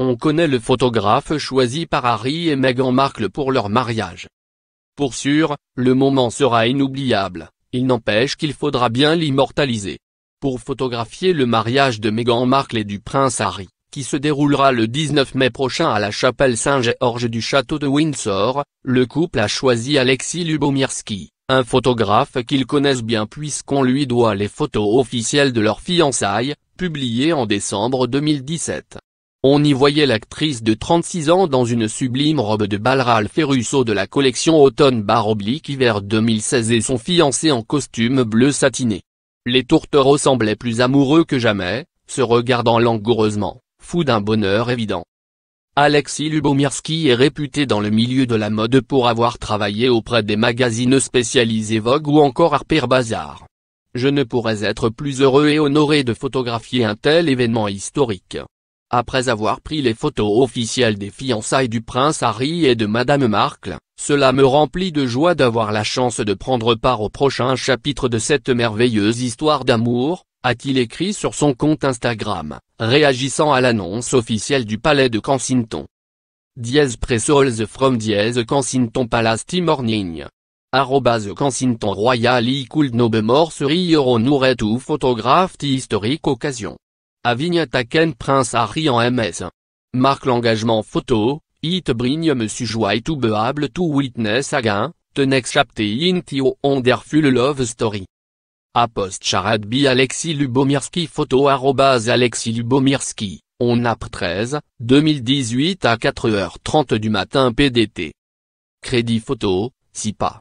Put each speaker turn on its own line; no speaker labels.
On connaît le photographe choisi par Harry et Meghan Markle pour leur mariage. Pour sûr, le moment sera inoubliable, il n'empêche qu'il faudra bien l'immortaliser. Pour photographier le mariage de Meghan Markle et du prince Harry, qui se déroulera le 19 mai prochain à la chapelle Saint-Georges du château de Windsor, le couple a choisi Alexis Lubomirski, un photographe qu'ils connaissent bien puisqu'on lui doit les photos officielles de leur fiançailles, publiées en décembre 2017. On y voyait l'actrice de 36 ans dans une sublime robe de Balral Ferrusso de la collection automne-hiver 2016 et son fiancé en costume bleu satiné. Les tourtereaux semblaient plus amoureux que jamais, se regardant langoureusement, fous d'un bonheur évident. Alexis Lubomirski est réputé dans le milieu de la mode pour avoir travaillé auprès des magazines spécialisés Vogue ou encore Harper Bazaar. Je ne pourrais être plus heureux et honoré de photographier un tel événement historique. Après avoir pris les photos officielles des fiançailles du prince Harry et de madame Markle, cela me remplit de joie d'avoir la chance de prendre part au prochain chapitre de cette merveilleuse histoire d'amour, a-t-il écrit sur son compte Instagram, réagissant à l'annonce officielle du palais de Kensington. Diez from Kensington Palace Morning. Arrobase Kensington Royal more Historique Occasion à Prince Harry en MS. Marque l'engagement photo, it bring monsieur joy to able to witness again, the next chapter in the wonderful love story. Apost charade by Alexis Lubomirski photo arrobas Alexis Lubomirski, on app 13, 2018 à 4h30 du matin PDT. Crédit photo, Si pas.